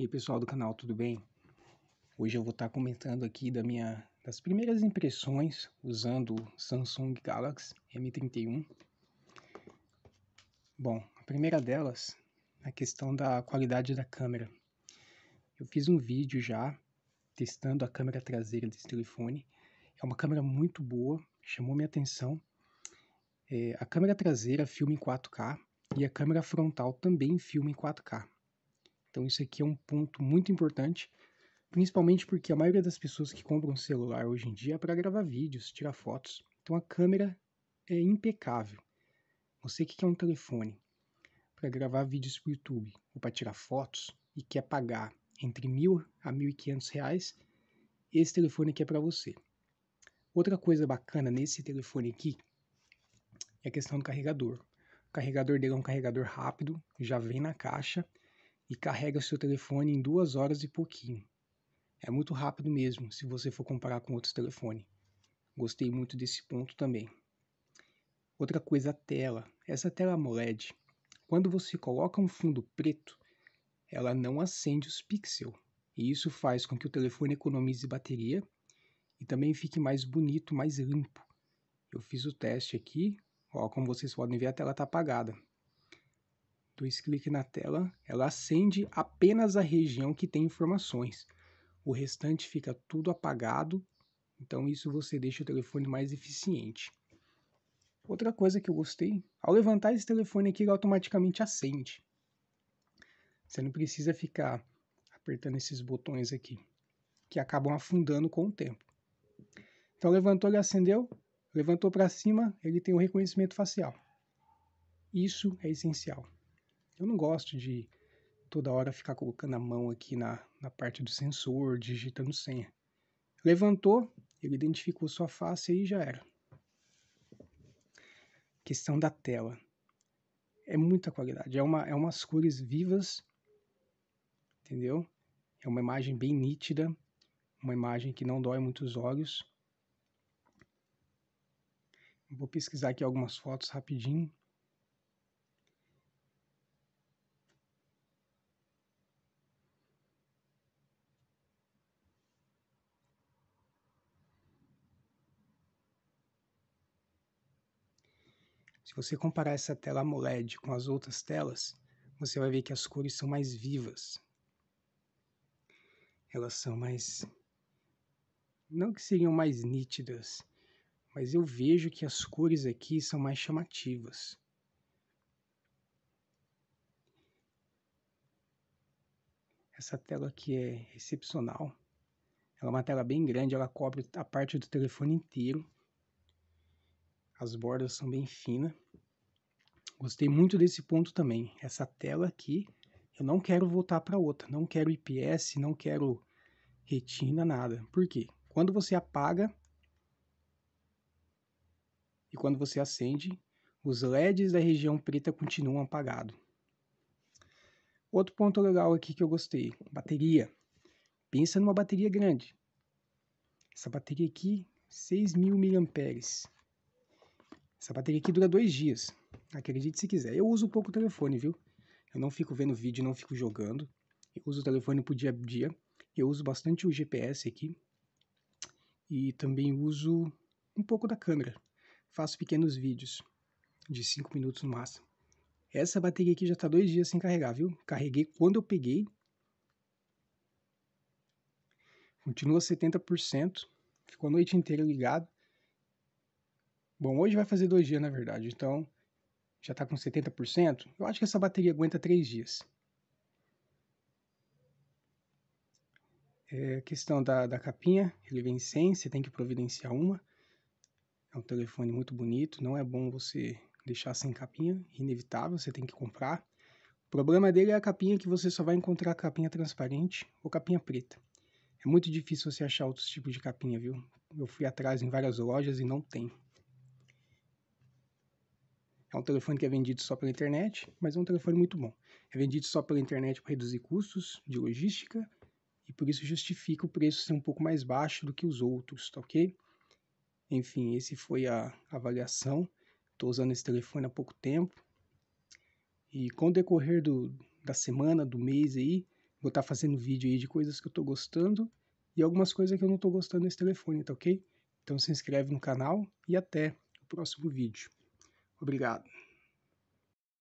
E aí pessoal do canal, tudo bem? Hoje eu vou estar tá comentando aqui da minha, das primeiras impressões usando o Samsung Galaxy M31. Bom, a primeira delas é a questão da qualidade da câmera. Eu fiz um vídeo já testando a câmera traseira desse telefone. É uma câmera muito boa, chamou minha atenção. É, a câmera traseira filma em 4K e a câmera frontal também filma em 4K. Então isso aqui é um ponto muito importante, principalmente porque a maioria das pessoas que compram um celular hoje em dia é para gravar vídeos, tirar fotos. Então a câmera é impecável. Você que quer um telefone para gravar vídeos para o YouTube ou para tirar fotos e quer pagar entre mil a mil e quinhentos reais, esse telefone aqui é para você. Outra coisa bacana nesse telefone aqui é a questão do carregador. O carregador dele é um carregador rápido, já vem na caixa e carrega o seu telefone em duas horas e pouquinho. É muito rápido mesmo, se você for comparar com outros telefones. Gostei muito desse ponto também. Outra coisa, a tela. Essa tela AMOLED, quando você coloca um fundo preto, ela não acende os pixels. E isso faz com que o telefone economize bateria e também fique mais bonito, mais limpo. Eu fiz o teste aqui, ó, como vocês podem ver, a tela está apagada dois cliques na tela, ela acende apenas a região que tem informações. O restante fica tudo apagado, então isso você deixa o telefone mais eficiente. Outra coisa que eu gostei, ao levantar esse telefone aqui, ele automaticamente acende. Você não precisa ficar apertando esses botões aqui, que acabam afundando com o tempo. Então levantou, ele acendeu, levantou para cima, ele tem o um reconhecimento facial. Isso é essencial. Eu não gosto de toda hora ficar colocando a mão aqui na, na parte do sensor, digitando senha. Levantou, ele identificou sua face e já era. Questão da tela. É muita qualidade, é, uma, é umas cores vivas, entendeu? É uma imagem bem nítida, uma imagem que não dói muito os olhos. Vou pesquisar aqui algumas fotos rapidinho. Se você comparar essa tela AMOLED com as outras telas, você vai ver que as cores são mais vivas. Elas são mais. Não que seriam mais nítidas, mas eu vejo que as cores aqui são mais chamativas. Essa tela aqui é excepcional. Ela é uma tela bem grande, ela cobre a parte do telefone inteiro as bordas são bem finas. Gostei muito desse ponto também. Essa tela aqui, eu não quero voltar para outra, não quero IPS, não quero retina, nada. Por quê? Quando você apaga e quando você acende, os LEDs da região preta continuam apagados. Outro ponto legal aqui que eu gostei, bateria. Pensa numa bateria grande. Essa bateria aqui, 6.000 mAh. Essa bateria aqui dura dois dias. Acredite se quiser. Eu uso pouco o telefone, viu? Eu não fico vendo vídeo, não fico jogando. Eu uso o telefone pro dia a dia. Eu uso bastante o GPS aqui. E também uso um pouco da câmera. Faço pequenos vídeos de 5 minutos no máximo. Essa bateria aqui já está dois dias sem carregar, viu? Carreguei quando eu peguei. Continua 70%. Ficou a noite inteira ligado. Bom, hoje vai fazer dois dias, na verdade, então já está com 70%. Eu acho que essa bateria aguenta três dias. É, questão da, da capinha, ele vem sem, você tem que providenciar uma. É um telefone muito bonito, não é bom você deixar sem capinha, inevitável, você tem que comprar. O problema dele é a capinha que você só vai encontrar capinha transparente ou capinha preta. É muito difícil você achar outros tipos de capinha, viu? Eu fui atrás em várias lojas e não tem. É um telefone que é vendido só pela internet, mas é um telefone muito bom. É vendido só pela internet para reduzir custos de logística e por isso justifica o preço ser um pouco mais baixo do que os outros, tá ok? Enfim, esse foi a avaliação. Estou usando esse telefone há pouco tempo. E com o decorrer do, da semana, do mês aí, vou estar tá fazendo vídeo aí de coisas que eu estou gostando e algumas coisas que eu não estou gostando desse telefone, tá ok? Então se inscreve no canal e até o próximo vídeo. Obrigado.